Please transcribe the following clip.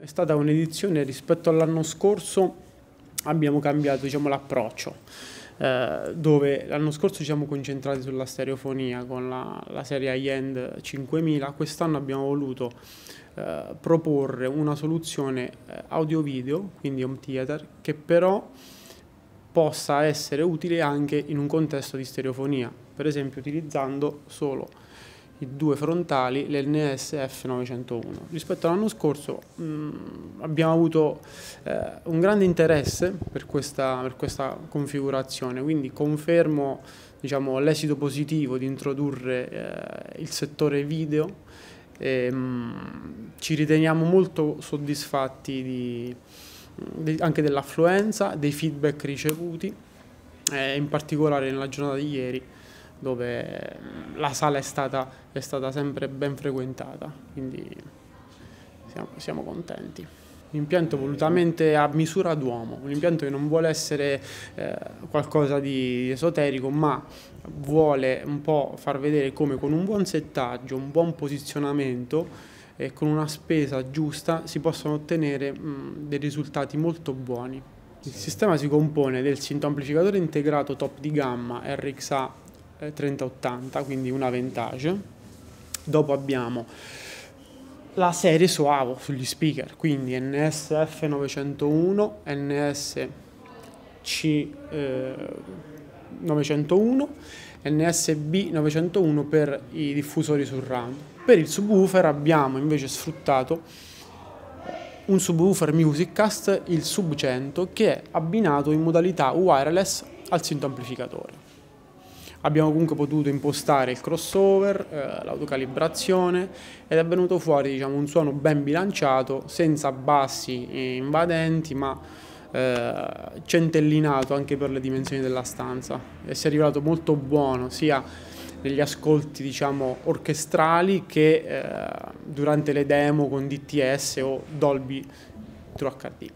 È stata un'edizione rispetto all'anno scorso, abbiamo cambiato diciamo, l'approccio, eh, dove l'anno scorso ci siamo concentrati sulla stereofonia con la, la serie high-end 5000, quest'anno abbiamo voluto eh, proporre una soluzione eh, audio-video, quindi home theater, che però possa essere utile anche in un contesto di stereofonia, per esempio utilizzando solo i due frontali, l'NS F901. Rispetto all'anno scorso mh, mm, abbiamo avuto eh, un grande interesse per questa, per questa configurazione, quindi confermo diciamo, l'esito positivo di introdurre eh, il settore video. E, mh, mm, ci riteniamo molto soddisfatti di, di, anche dell'affluenza, dei feedback ricevuti, eh, in particolare nella giornata di ieri dove la sala è stata, è stata sempre ben frequentata, quindi siamo, siamo contenti. impianto volutamente a misura d'uomo, un impianto che non vuole essere eh, qualcosa di esoterico, ma vuole un po' far vedere come con un buon settaggio, un buon posizionamento e con una spesa giusta si possono ottenere mh, dei risultati molto buoni. Il sistema si compone del sintoamplificatore integrato top di gamma RXA 3080, quindi una Vantage. Dopo abbiamo la serie Soavo sugli speaker, quindi NSF 901, NSC eh, 901, NSB 901 per i diffusori sul RAM. Per il subwoofer abbiamo invece sfruttato un subwoofer Musiccast, il Sub 100, che è abbinato in modalità wireless al sintoamplificatore abbiamo comunque potuto impostare il crossover, eh, l'autocalibrazione ed è venuto fuori diciamo, un suono ben bilanciato, senza bassi invadenti ma eh, centellinato anche per le dimensioni della stanza e si è rivelato molto buono sia negli ascolti diciamo, orchestrali che eh, durante le demo con DTS o Dolby True HD.